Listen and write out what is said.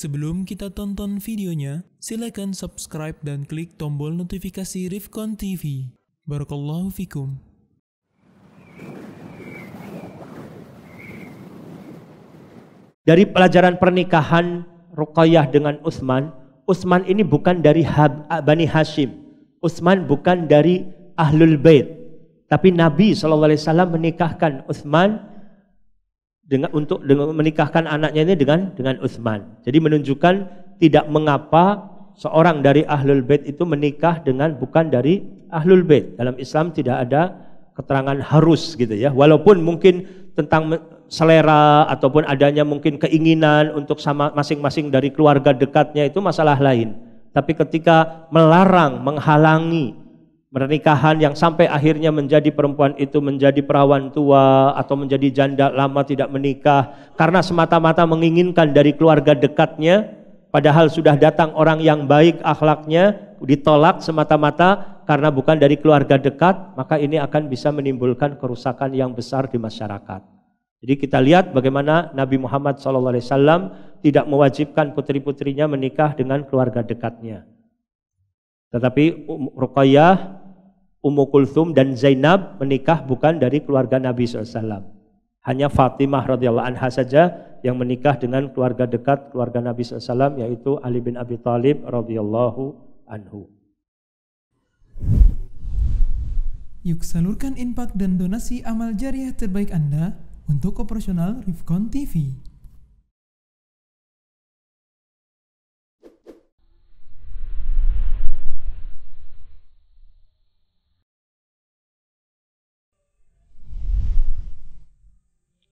Sebelum kita tonton videonya, silakan subscribe dan klik tombol notifikasi Rifkon TV. Barakallahu fikum. Dari pelajaran pernikahan Ruqayyah dengan Utsman, Utsman ini bukan dari Bani Hashim. Utsman bukan dari Ahlul Bait. Tapi Nabi SAW menikahkan Utsman dengan untuk dengan menikahkan anaknya ini dengan dengan Utsman. Jadi menunjukkan tidak mengapa seorang dari ahlul bait itu menikah dengan bukan dari ahlul bait. Dalam Islam tidak ada keterangan harus gitu ya. Walaupun mungkin tentang selera ataupun adanya mungkin keinginan untuk sama masing-masing dari keluarga dekatnya itu masalah lain. Tapi ketika melarang, menghalangi pernikahan yang sampai akhirnya menjadi perempuan itu menjadi perawan tua atau menjadi janda lama tidak menikah karena semata-mata menginginkan dari keluarga dekatnya padahal sudah datang orang yang baik akhlaknya ditolak semata-mata karena bukan dari keluarga dekat maka ini akan bisa menimbulkan kerusakan yang besar di masyarakat jadi kita lihat bagaimana Nabi Muhammad SAW tidak mewajibkan putri-putrinya menikah dengan keluarga dekatnya. Tetapi Ruqayyah Ummu Kulthum dan Zainab menikah bukan dari keluarga Nabi SAW. Hanya Fatimah radhiyallahu anha saja yang menikah dengan keluarga dekat keluarga Nabi SAW yaitu Ali bin Abi Thalib radhiyallahu anhu. Yuk salurkan impak dan donasi amal jariah terbaik Anda untuk operasional Rifkon TV.